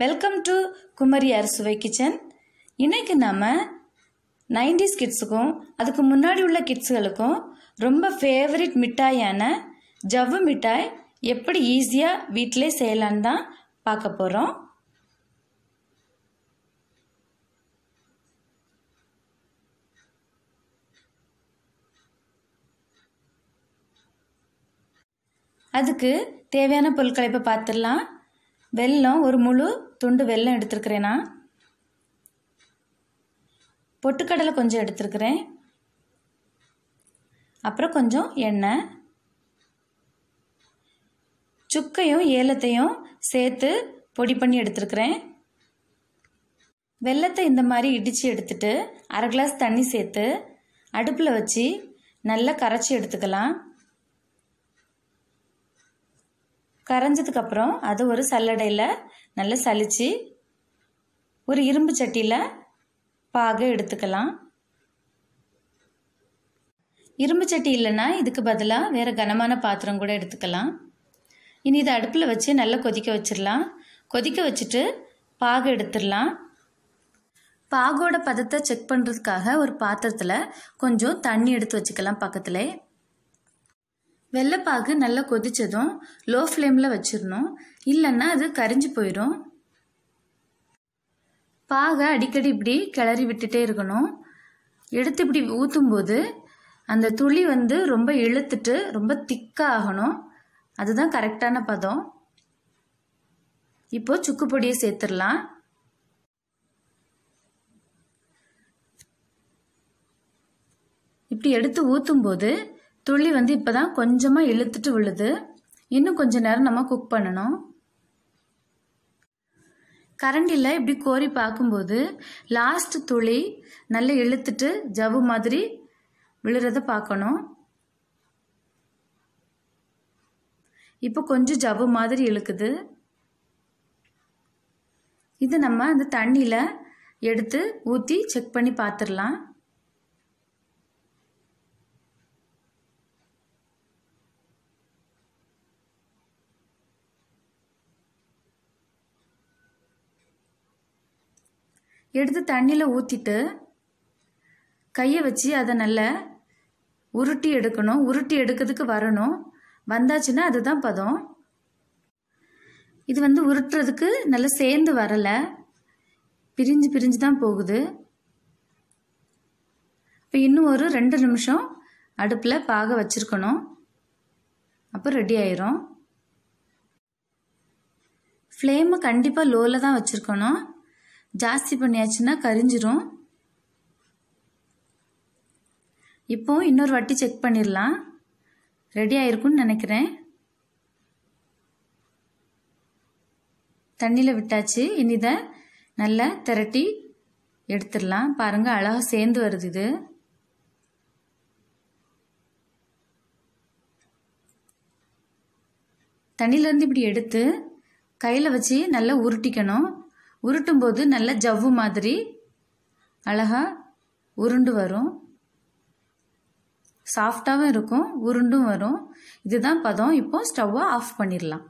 welcome to Kumari அரசுவை kitchen இன்றைக்கு நம்ம நைன்டிஸ் கிட்ஸுக்கும் அதுக்கு முன்னாடி உள்ள கிட்ஸுகளுக்கும் ரொம்ப ஃபேவரட் மிட்டாயான ஜவ்வு மிட்டாய் எப்படி ஈஸியாக வீட்டிலே செய்யலான்னு தான் பார்க்க போகிறோம் அதுக்கு தேவையான பொருட்களை இப்போ பார்த்துடலாம் வெல்லம் ஒரு முழு துண்டு வெல்லம் எடுத்துருக்கிறேன் நான் பொட்டுக்கடலை கொஞ்சம் எடுத்துருக்கிறேன் அப்புறம் கொஞ்சம் எண்ணெய் சுக்கையும் ஏலத்தையும் சேர்த்து பொடி பண்ணி எடுத்துருக்கிறேன் வெள்ளத்தை இந்த மாதிரி இடித்து எடுத்துட்டு அரை கிளாஸ் தண்ணி சேர்த்து அடுப்பில் வச்சு நல்லா கரைச்சி எடுத்துக்கலாம் கரைஞ்சதுக்கப்புறம் அது ஒரு சல்லடையில் நல்லா சலித்து ஒரு இரும்பு சட்டியில் பாக எடுத்துக்கலாம் இரும்பு சட்டி இல்லைன்னா இதுக்கு பதிலாக வேறு கனமான பாத்திரம் கூட எடுத்துக்கலாம் இனி இதை அடுப்பில் வச்சு நல்லா கொதிக்க வச்சிடலாம் கொதிக்க வச்சுட்டு பாக எடுத்துடலாம் பாகோட பதத்தை செக் பண்ணுறதுக்காக ஒரு பாத்திரத்தில் கொஞ்சம் தண்ணி எடுத்து வச்சுக்கலாம் பக்கத்துலேயே வெள்ளைப்பாகு நல்லா கொதித்ததும் லோ ஃப்ளேமில் வச்சிடணும் இல்லைன்னா அது கரிஞ்சு போயிடும் பாகை அடிக்கடி இப்படி கிளறி விட்டுட்டே இருக்கணும் எடுத்து இப்படி ஊற்றும்போது அந்த துளி வந்து ரொம்ப இழுத்துட்டு ரொம்ப திக்காக ஆகணும் அதுதான் கரெக்டான பதம் இப்போ சுக்கு பொடியை சேர்த்துடலாம் இப்படி எடுத்து ஊற்றும் போது துள்ளி வந்து இப்போ தான் கொஞ்சமாக இழுத்துட்டு விழுது இன்னும் கொஞ்சம் நேரம் நம்ம குக் பண்ணணும் கரண்டியில் இப்படி கோரி பார்க்கும்போது லாஸ்ட் துளி நல்லா இழுத்துட்டு ஜவ்வு மாதிரி விழுறத பார்க்கணும் இப்போ கொஞ்சம் ஜவ்வு மாதிரி இழுக்குது இது நம்ம அந்த தண்ணியில் எடுத்து ஊற்றி செக் பண்ணி பார்த்துடலாம் எடுத்து தண்ணியில் ஊற்றிட்டு கையை வச்சு அதை நல்லா உருட்டி எடுக்கணும் உருட்டி எடுக்கிறதுக்கு வரணும் வந்தாச்சுன்னா அதுதான் பதம் இது வந்து உருட்டுறதுக்கு நல்லா சேர்ந்து வரலை பிரிஞ்சு பிரிஞ்சு தான் போகுது இப்போ இன்னும் ஒரு ரெண்டு நிமிஷம் அடுப்பில் பாக வச்சுருக்கணும் அப்போ ரெடி ஆயிரும் ஃப்ளேமு கண்டிப்பாக லோவில் தான் வச்சுருக்கணும் ஜாஸ்தி பண்ணியாச்சுன்னா கரிஞ்சிரும் இப்போ இன்னொரு வாட்டி செக் பண்ணிடலாம் ரெடி ஆயிருக்கும்னு நினைக்கிறேன் தண்ணியில் விட்டாச்சு இனி இதை நல்லா திரட்டி எடுத்துடலாம் பாருங்கள் அழகாக சேர்ந்து வருது இது தண்ணியிலேருந்து இப்படி எடுத்து கையில் வச்சு நல்லா உருட்டிக்கணும் உருட்டும் போது நல்ல ஜவ்வு மாதிரி அழகாக உருண்டு வரும் சாஃப்டாகவும் இருக்கும் உருண்டும் வரும் இதுதான் பதம் இப்போ ஸ்டவ்வை ஆஃப் பண்ணிடலாம்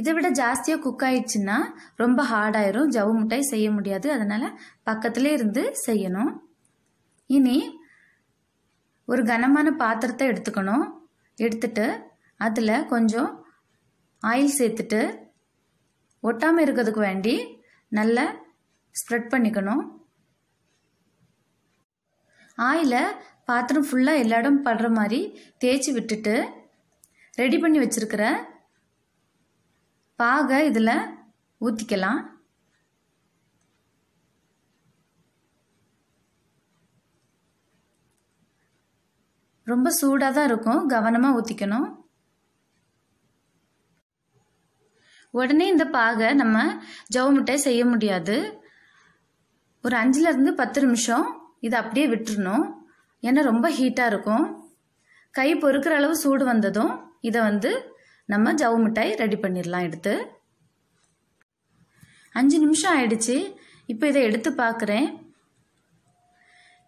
இதை விட ஜாஸ்தியாக குக் ஆயிடுச்சுன்னா ரொம்ப ஹார்டாயிரும் ஜவ்வு மிட்டாய் செய்ய முடியாது அதனால் பக்கத்திலே இருந்து செய்யணும் இனி ஒரு கனமான பாத்திரத்தை எடுத்துக்கணும் எடுத்துட்டு அதில் கொஞ்சம் ஆயில் சேர்த்துட்டு ஒட்டாமல் இருக்கிறதுக்கு வேண்டி நல்லா ஸ்ப்ரெட் பண்ணிக்கணும் ஆயில் பாத்திரம் ஃபுல்லாக எல்லா இடம் படுற மாதிரி தேய்ச்சி விட்டுட்டு ரெடி பண்ணி வச்சுருக்கிற பாகை இதில் ஊற்றிக்கலாம் ரொம்ப சூடாக தான் இருக்கும் கவனமாக ஊற்றிக்கணும் உடனே இந்த பாகை நம்ம ஜவு மிட்டாய் செய்ய முடியாது ஒரு அஞ்சுலேருந்து பத்து நிமிஷம் இதை அப்படியே விட்டுறணும் ஏன்னா ரொம்ப ஹீட்டாக இருக்கும் கை பொறுக்கிற அளவு சூடு வந்ததும் இதை வந்து நம்ம ஜவு மிட்டாய் ரெடி பண்ணிடலாம் எடுத்து அஞ்சு நிமிஷம் ஆயிடுச்சு இப்போ இதை எடுத்து பார்க்குறேன்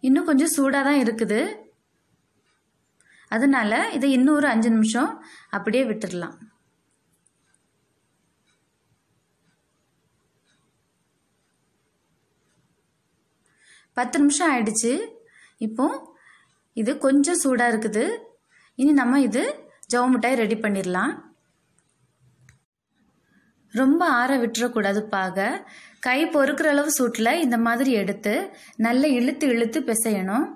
இன்னும் கொஞ்சம் சூடாக தான் இருக்குது அதனால இதை இன்னும் ஒரு அஞ்சு நிமிஷம் அப்படியே விட்டுடலாம் பத்து நிமிஷம் ஆயிடுச்சு இப்போது இது கொஞ்சம் சூடாக இருக்குது இனி நம்ம இது ஜவு மிட்டாய் ரெடி பண்ணிடலாம் ரொம்ப ஆற விட்டுறக்கூடாது பாக கை பொறுக்கிற அளவு சூட்டில் இந்த மாதிரி எடுத்து நல்லா இழுத்து இழுத்து பிசையணும்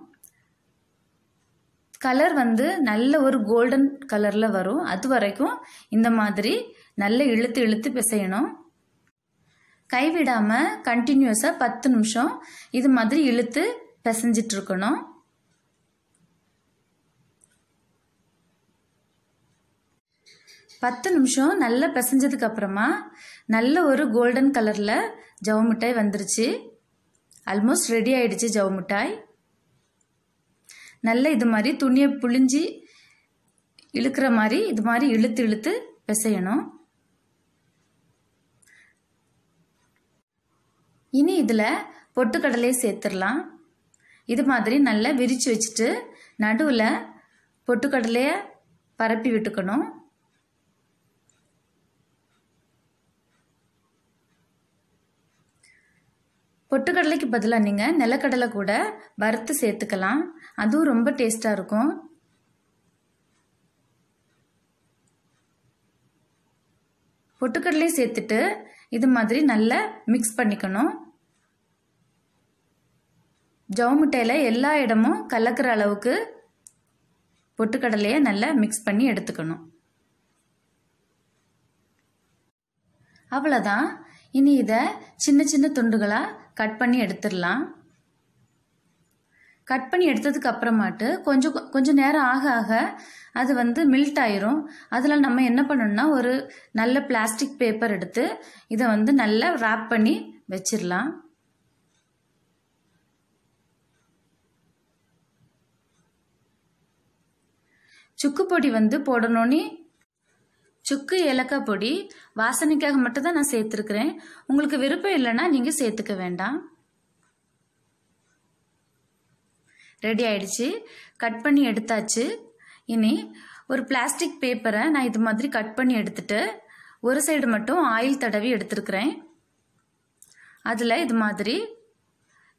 கலர் வந்து நல்ல ஒரு கோல்டன் கலரில் வரும் அது வரைக்கும் இந்த மாதிரி நல்லா இழுத்து இழுத்து பிசையணும் கைவிடாமல் கண்டினியூஸாக பத்து நிமிஷம் இது மாதிரி இழுத்து பிசைஞ்சிட்டு இருக்கணும் பத்து நிமிஷம் நல்லா பிசைஞ்சதுக்கு அப்புறமா நல்ல ஒரு கோல்டன் கலரில் ஜவ மிட்டாய் வந்துருச்சு ஆல்மோஸ்ட் ரெடி ஆயிடுச்சு ஜவ மிட்டாய் நல்ல இது மாதிரி துணியை புழிஞ்சி இழுக்கிற மாதிரி இது மாதிரி இழுத்து இழுத்து பிசையணும் இனி இதில் பொட்டுக்கடலையை சேர்த்துடலாம் இது மாதிரி நல்லா விரித்து வச்சுட்டு நடுவில் பொட்டுக்கடலையை பரப்பி விட்டுக்கணும் பொட்டுக்கடலைக்கு பதிலாக நீங்கள் நிலக்கடலை கூட வறுத்து சேர்த்துக்கலாம் அதுவும் ரொம்ப டேஸ்ட்டாக இருக்கும் பொட்டுக்கடலையும் சேர்த்துட்டு இது மாதிரி நல்லா மிக்ஸ் பண்ணிக்கணும் ஜவு முட்டையில் எல்லா இடமும் கலக்கிற அளவுக்கு பொட்டுக்கடலையை நல்லா மிக்ஸ் பண்ணி எடுத்துக்கணும் அவ்வளோதான் இனி இதை சின்ன சின்ன துண்டுகளாக கட் பண்ணி எடுத்துடலாம் கட் பண்ணி எடுத்ததுக்கு அப்புறமாட்டு கொஞ்சம் கொஞ்சம் நேரம் ஆக ஆக அது வந்து மில்ட் ஆயிரும் அதில் நம்ம என்ன பண்ணணும்னா ஒரு நல்ல பிளாஸ்டிக் பேப்பர் எடுத்து இதை வந்து நல்லா ரேப் பண்ணி வச்சிடலாம் சுக்கு பொடி வந்து போடணும்னு சுக்கு ஏலக்காய் பொடி வாசனைக்காக மட்டும்தான் நான் சேர்த்துருக்குறேன் உங்களுக்கு விருப்பம் இல்லைன்னா நீங்கள் சேர்த்துக்க வேண்டாம் ரெடி ஆயிடுச்சு கட் பண்ணி எடுத்தாச்சு இனி ஒரு பிளாஸ்டிக் பேப்பரை நான் இது மாதிரி கட் பண்ணி எடுத்துட்டு ஒரு சைடு மட்டும் ஆயில் தடவி எடுத்துருக்குறேன் அதில் இது மாதிரி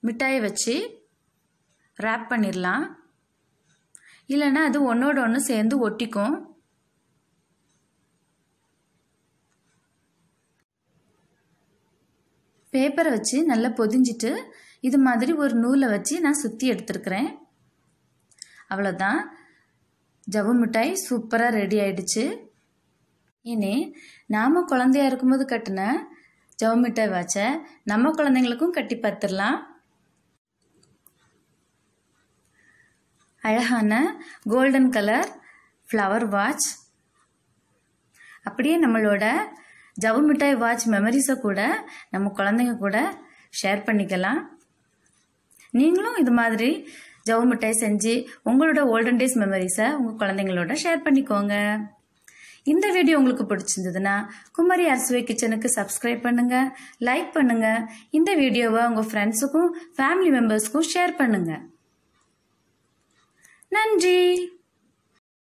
மிட்டாயை வச்சு ரேப் பண்ணிடலாம் இல்லைன்னா அது ஒன்றோட ஒன்று சேர்ந்து ஒட்டிக்கும் பேப்பரை வச்சு நல்லா பொதிஞ்சிட்டு இது மாதிரி ஒரு நூலை வச்சு நான் சுற்றி எடுத்துருக்குறேன் அவ்வளோதான் ஜவ்வு மிட்டாய் சூப்பராக ரெடி ஆயிடுச்சு இனி நாம் குழந்தையா இருக்கும்போது கட்டின ஜவு மிட்டாய் வாட்சை நம்ம குழந்தைங்களுக்கும் கட்டி பார்த்துடலாம் அழகான கோல்டன் கலர் ஃப்ளவர் வாட்ச் அப்படியே நம்மளோட ஜவு மிட்டாய் வாட்ச் மெமரிஸை கூட நம்ம குழந்தைங்க கூட ஷேர் பண்ணிக்கலாம் நீங்களும் இது மாதிரி ஜவு மிட்டாய் செஞ்சு உங்களோட ஓல்டன் டேஸ் மெமரிஸை உங்கள் குழந்தைங்களோட ஷேர் பண்ணிக்கோங்க இந்த வீடியோ உங்களுக்கு பிடிச்சிருந்ததுன்னா குமரி அரசுவை கிச்சனுக்கு சப்ஸ்கிரைப் பண்ணுங்க லைக் பண்ணுங்க இந்த வீடியோவை உங்கள் ஃப்ரெண்ட்ஸுக்கும் ஃபேமிலி மெம்பர்ஸ்க்கும் ஷேர் பண்ணுங்க நன்றி